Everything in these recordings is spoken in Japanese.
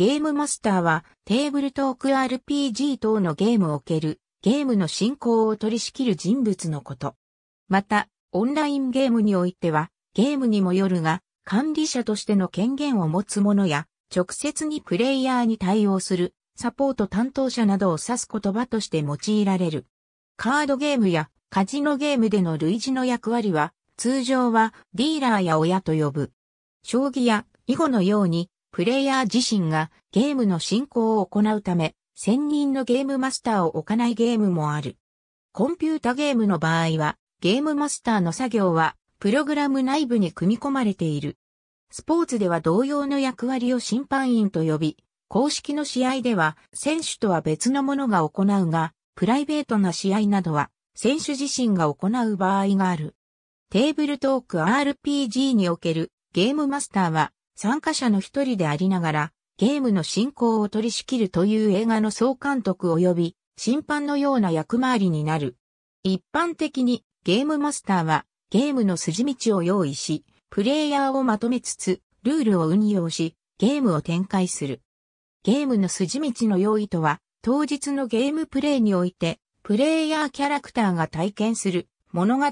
ゲームマスターはテーブルトーク RPG 等のゲームを受ける、ゲームの進行を取り仕切る人物のこと。また、オンラインゲームにおいては、ゲームにもよるが、管理者としての権限を持つ者や、直接にプレイヤーに対応する、サポート担当者などを指す言葉として用いられる。カードゲームやカジノゲームでの類似の役割は、通常はディーラーや親と呼ぶ。将棋や囲碁のようにプレイヤー自身がゲームの進行を行うため、専任のゲームマスターを置かないゲームもある。コンピュータゲームの場合は、ゲームマスターの作業は、プログラム内部に組み込まれている。スポーツでは同様の役割を審判員と呼び、公式の試合では選手とは別のものが行うが、プライベートな試合などは選手自身が行う場合がある。テーブルトーク RPG におけるゲームマスターは参加者の一人でありながら、ゲームの進行を取り仕切るという映画の総監督及び審判のような役回りになる。一般的にゲームマスターはゲームの筋道を用意し、プレイヤーをまとめつつ、ルールを運用し、ゲームを展開する。ゲームの筋道の用意とは、当日のゲームプレイにおいて、プレイヤーキャラクターが体験する物語、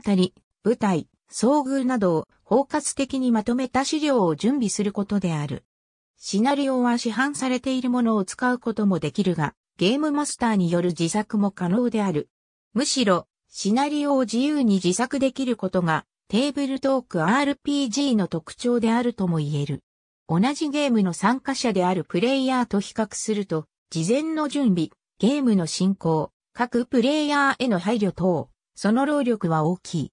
舞台、遭遇などを包括的にまとめた資料を準備することである。シナリオは市販されているものを使うこともできるが、ゲームマスターによる自作も可能である。むしろ、シナリオを自由に自作できることが、テーブルトーク RPG の特徴であるとも言える。同じゲームの参加者であるプレイヤーと比較すると、事前の準備、ゲームの進行、各プレイヤーへの配慮等、その労力は大きい。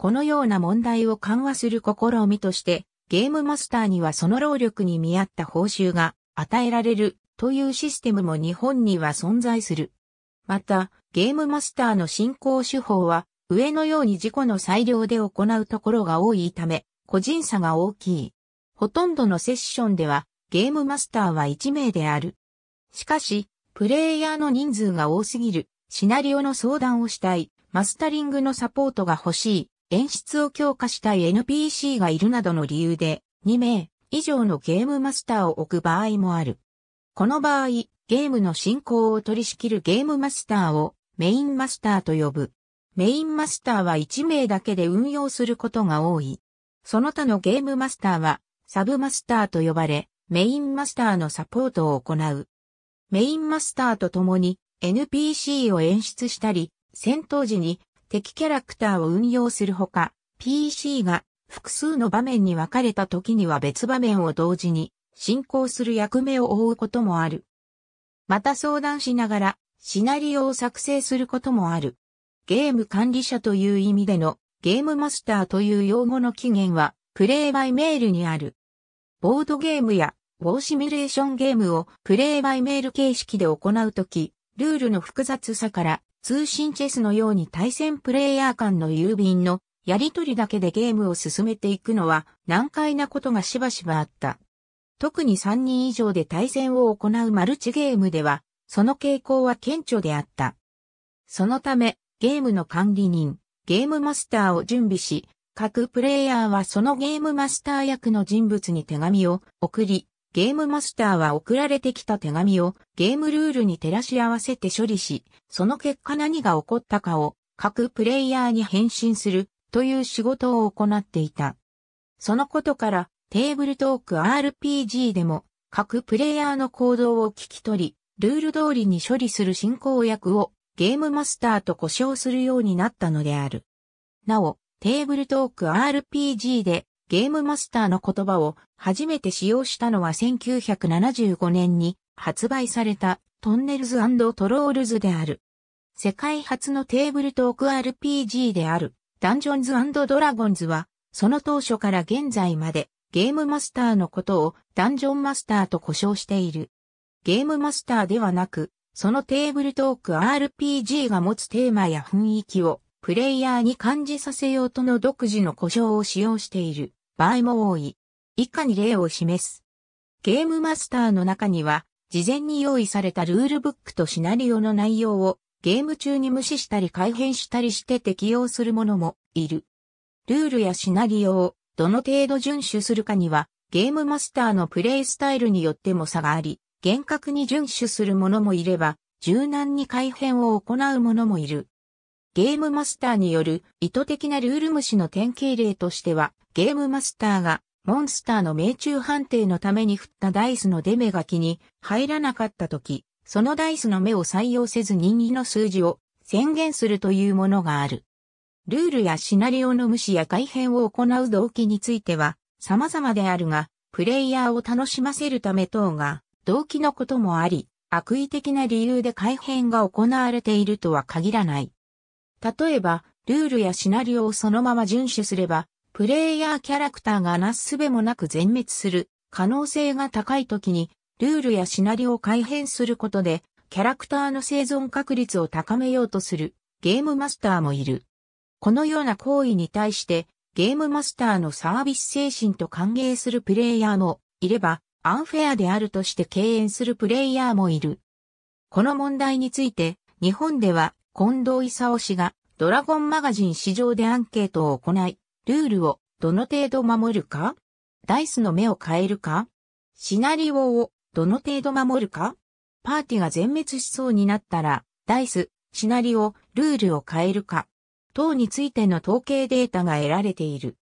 このような問題を緩和する試みとして、ゲームマスターにはその労力に見合った報酬が与えられるというシステムも日本には存在する。また、ゲームマスターの進行手法は、上のように自己の裁量で行うところが多いため、個人差が大きい。ほとんどのセッションでは、ゲームマスターは1名である。しかし、プレイヤーの人数が多すぎる、シナリオの相談をしたい、マスタリングのサポートが欲しい、演出を強化したい NPC がいるなどの理由で、2名以上のゲームマスターを置く場合もある。この場合、ゲームの進行を取り仕切るゲームマスターをメインマスターと呼ぶ。メインマスターは1名だけで運用することが多い。その他のゲームマスターはサブマスターと呼ばれ、メインマスターのサポートを行う。メインマスターと共に NPC を演出したり、戦闘時に敵キャラクターを運用するほか、PC が複数の場面に分かれた時には別場面を同時に進行する役目を負うこともある。また相談しながらシナリオを作成することもある。ゲーム管理者という意味でのゲームマスターという用語の起源はプレイバイメールにある。ボードゲームやウォーシミュレーションゲームをプレイバイメール形式で行うとき、ルールの複雑さから通信チェスのように対戦プレイヤー間の郵便のやりとりだけでゲームを進めていくのは難解なことがしばしばあった。特に3人以上で対戦を行うマルチゲームでは、その傾向は顕著であった。そのため、ゲームの管理人、ゲームマスターを準備し、各プレイヤーはそのゲームマスター役の人物に手紙を送り、ゲームマスターは送られてきた手紙をゲームルールに照らし合わせて処理し、その結果何が起こったかを各プレイヤーに返信するという仕事を行っていた。そのことからテーブルトーク RPG でも各プレイヤーの行動を聞き取り、ルール通りに処理する進行役をゲームマスターと呼称するようになったのである。なお、テーブルトーク RPG でゲームマスターの言葉を初めて使用したのは1975年に発売されたトンネルズトロールズである。世界初のテーブルトーク RPG であるダンジョンズドラゴンズはその当初から現在までゲームマスターのことをダンジョンマスターと呼称している。ゲームマスターではなく、そのテーブルトーク RPG が持つテーマや雰囲気をプレイヤーに感じさせようとの独自の故障を使用している。場合も多い。以下に例を示す。ゲームマスターの中には、事前に用意されたルールブックとシナリオの内容をゲーム中に無視したり改変したりして適用するものもいる。ルールやシナリオをどの程度遵守するかにはゲームマスターのプレイスタイルによっても差があり、厳格に遵守するももいれば、柔軟に改変を行うももいる。ゲームマスターによる意図的なルール無視の典型例としては、ゲームマスターがモンスターの命中判定のために振ったダイスの出目が気に入らなかった時、そのダイスの目を採用せず任意の数字を宣言するというものがある。ルールやシナリオの無視や改変を行う動機については様々であるが、プレイヤーを楽しませるため等が動機のこともあり、悪意的な理由で改変が行われているとは限らない。例えば、ルールやシナリオをそのまま遵守すれば、プレイヤーキャラクターがなすすべもなく全滅する可能性が高い時に、ルールやシナリオを改変することで、キャラクターの生存確率を高めようとするゲームマスターもいる。このような行為に対して、ゲームマスターのサービス精神と歓迎するプレイヤーもいれば、アンフェアであるとして敬遠するプレイヤーもいる。この問題について、日本では近藤勲氏がドラゴンマガジン市場でアンケートを行い、ルールをどの程度守るかダイスの目を変えるかシナリオをどの程度守るかパーティが全滅しそうになったら、ダイス、シナリオ、ルールを変えるか等についての統計データが得られている。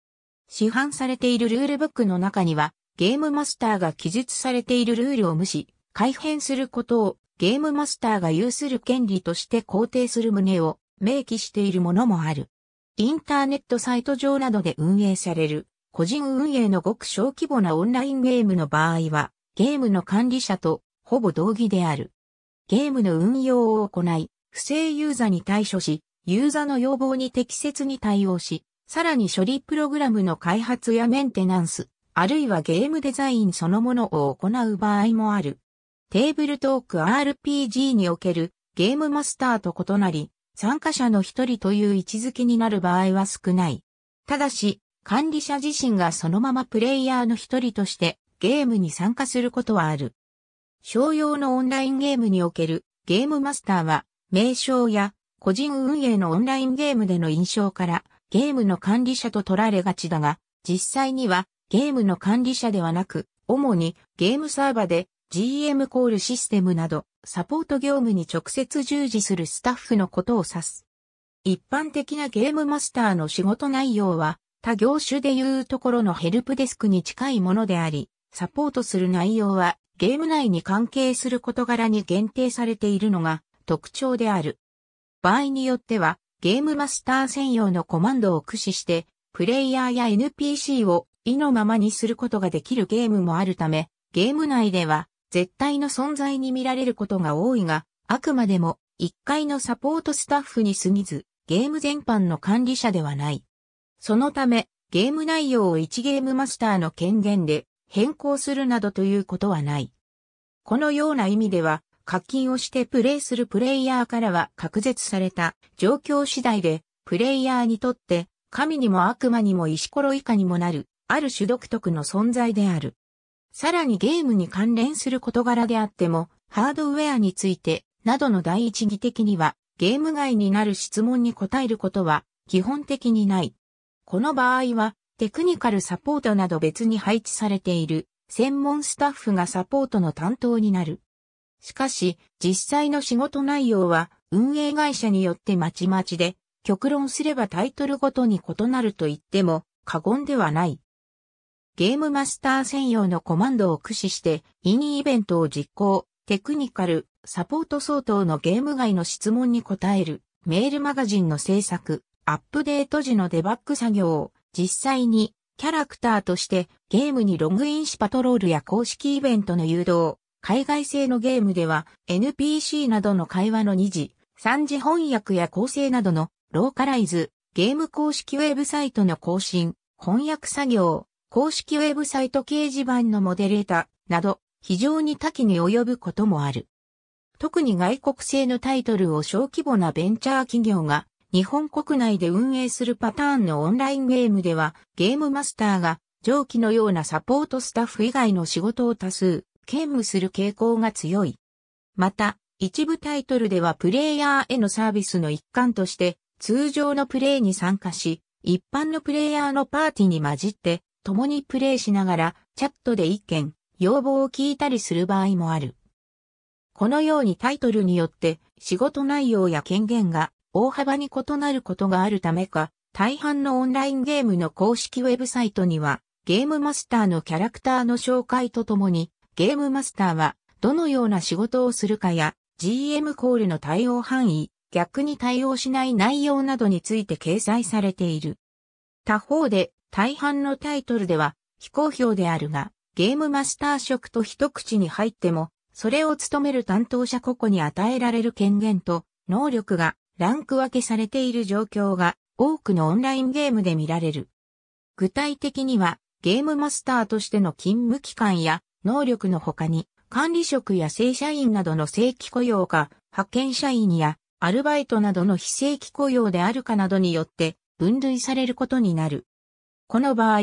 市販されているルールブックの中には、ゲームマスターが記述されているルールを無視、改変することをゲームマスターが有する権利として肯定する旨を明記しているものもある。インターネットサイト上などで運営される個人運営のごく小規模なオンラインゲームの場合はゲームの管理者とほぼ同義である。ゲームの運用を行い、不正ユーザーに対処し、ユーザーの要望に適切に対応し、さらに処理プログラムの開発やメンテナンス、あるいはゲームデザインそのものを行う場合もある。テーブルトーク RPG におけるゲームマスターと異なり、参加者の一人という位置づけになる場合は少ない。ただし、管理者自身がそのままプレイヤーの一人としてゲームに参加することはある。商用のオンラインゲームにおけるゲームマスターは、名称や個人運営のオンラインゲームでの印象からゲームの管理者と取られがちだが、実際にはゲームの管理者ではなく、主にゲームサーバで GM コールシステムなど、サポート業務に直接従事するスタッフのことを指す。一般的なゲームマスターの仕事内容は、他業種でいうところのヘルプデスクに近いものであり、サポートする内容はゲーム内に関係する事柄に限定されているのが特徴である。場合によってはゲームマスター専用のコマンドを駆使してプレイヤーや NPC を意のままにすることができるゲームもあるため、ゲーム内では絶対の存在に見られることが多いが、あくまでも一階のサポートスタッフに過ぎず、ゲーム全般の管理者ではない。そのため、ゲーム内容を1ゲームマスターの権限で変更するなどということはない。このような意味では、課金をしてプレイするプレイヤーからは隔絶された状況次第で、プレイヤーにとって、神にも悪魔にも石ころ以下にもなる、ある種独特の存在である。さらにゲームに関連する事柄であっても、ハードウェアについて、などの第一義的には、ゲーム外になる質問に答えることは、基本的にない。この場合は、テクニカルサポートなど別に配置されている、専門スタッフがサポートの担当になる。しかし、実際の仕事内容は、運営会社によってまちまちで、極論すればタイトルごとに異なると言っても過言ではない。ゲームマスター専用のコマンドを駆使して、イーイベントを実行、テクニカル、サポート相当のゲーム外の質問に答える、メールマガジンの制作、アップデート時のデバッグ作業を、実際に、キャラクターとしてゲームにログインしパトロールや公式イベントの誘導、海外製のゲームでは NPC などの会話の2次、3次翻訳や構成などのローカライズ、ゲーム公式ウェブサイトの更新、翻訳作業、公式ウェブサイト掲示板のモデレーターなど、非常に多岐に及ぶこともある。特に外国製のタイトルを小規模なベンチャー企業が日本国内で運営するパターンのオンラインゲームではゲームマスターが上記のようなサポートスタッフ以外の仕事を多数兼務する傾向が強い。また、一部タイトルではプレイヤーへのサービスの一環として通常のプレイに参加し、一般のプレイヤーのパーティに混じって共にプレイしながら、チャットで意見、要望を聞いたりする場合もある。このようにタイトルによって仕事内容や権限が大幅に異なることがあるためか、大半のオンラインゲームの公式ウェブサイトには、ゲームマスターのキャラクターの紹介とともに、ゲームマスターはどのような仕事をするかや、GM コールの対応範囲、逆に対応しない内容などについて掲載されている。他方で、大半のタイトルでは非公表であるが、ゲームマスター職と一口に入っても、それを務める担当者個々に与えられる権限と能力がランク分けされている状況が多くのオンラインゲームで見られる。具体的にはゲームマスターとしての勤務期間や能力の他に管理職や正社員などの正規雇用か派遣社員やアルバイトなどの非正規雇用であるかなどによって分類されることになる。この場合、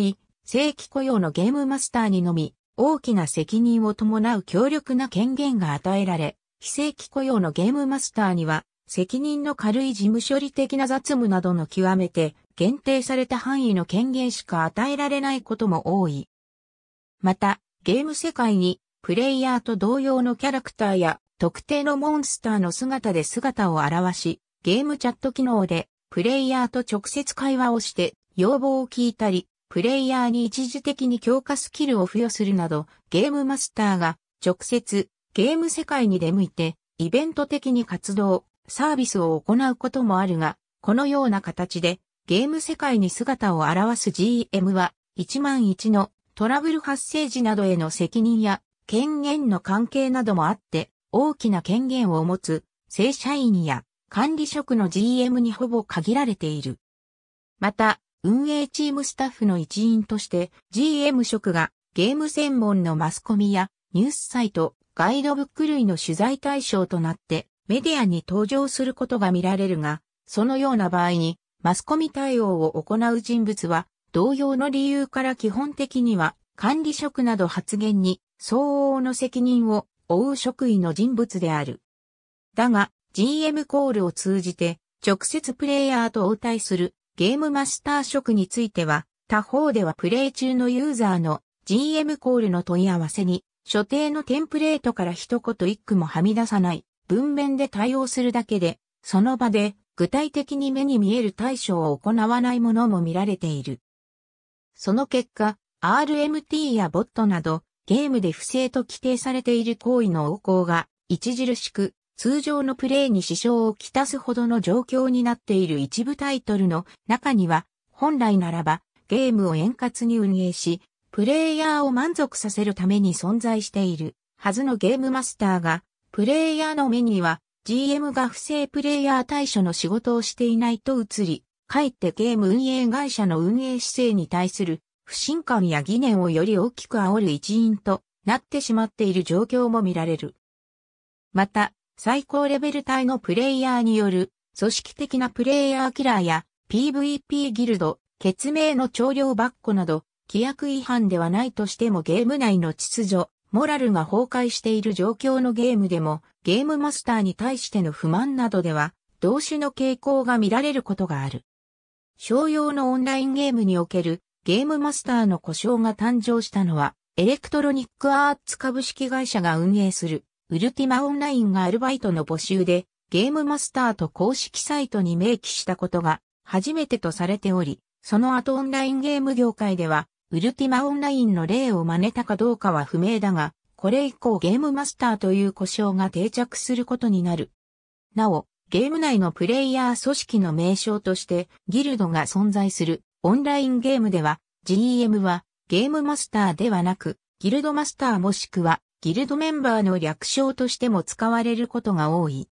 正規雇用のゲームマスターにのみ、大きな責任を伴う強力な権限が与えられ、非正規雇用のゲームマスターには、責任の軽い事務処理的な雑務などの極めて限定された範囲の権限しか与えられないことも多い。また、ゲーム世界にプレイヤーと同様のキャラクターや特定のモンスターの姿で姿を現し、ゲームチャット機能でプレイヤーと直接会話をして要望を聞いたり、プレイヤーに一時的に強化スキルを付与するなど、ゲームマスターが直接ゲーム世界に出向いて、イベント的に活動、サービスを行うこともあるが、このような形でゲーム世界に姿を現す GM は1万1のトラブル発生時などへの責任や権限の関係などもあって大きな権限を持つ正社員や管理職の GM にほぼ限られている。また、運営チームスタッフの一員として GM 職がゲーム専門のマスコミやニュースサイト、ガイドブック類の取材対象となってメディアに登場することが見られるが、そのような場合にマスコミ対応を行う人物は同様の理由から基本的には管理職など発言に相応の責任を負う職位の人物である。だが GM コールを通じて直接プレイヤーと応対するゲームマスター職については、他方ではプレイ中のユーザーの GM コールの問い合わせに、所定のテンプレートから一言一句もはみ出さない文面で対応するだけで、その場で具体的に目に見える対処を行わないものも見られている。その結果、RMT やボットなど、ゲームで不正と規定されている行為の横行が著しく通常のプレイに支障をきたすほどの状況になっている一部タイトルの中には、本来ならばゲームを円滑に運営し、プレイヤーを満足させるために存在しているはずのゲームマスターが、プレイヤーの目には GM が不正プレイヤー対処の仕事をしていないと移り、かえってゲーム運営会社の運営姿勢に対する不信感や疑念をより大きく煽る一因となってしまっている状況も見られる。また、最高レベル帯のプレイヤーによる組織的なプレイヤーキラーや PVP ギルド、決命の調量バッコなど、規約違反ではないとしてもゲーム内の秩序、モラルが崩壊している状況のゲームでも、ゲームマスターに対しての不満などでは、同種の傾向が見られることがある。商用のオンラインゲームにおけるゲームマスターの故障が誕生したのは、エレクトロニックアーツ株式会社が運営するウルティマオンラインがアルバイトの募集で、ゲームマスターと公式サイトに明記したことが初めてとされており、その後オンラインゲーム業界では、ウルティマオンラインの例を真似たかどうかは不明だが、これ以降ゲームマスターという故障が定着することになる。なお、ゲーム内のプレイヤー組織の名称としてギルドが存在するオンラインゲームでは GM はゲームマスターではなくギルドマスターもしくはギルドメンバーの略称としても使われることが多い。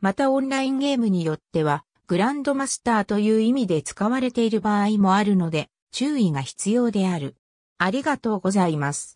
またオンラインゲームによっては、グランドマスターという意味で使われている場合もあるので、注意が必要である。ありがとうございます。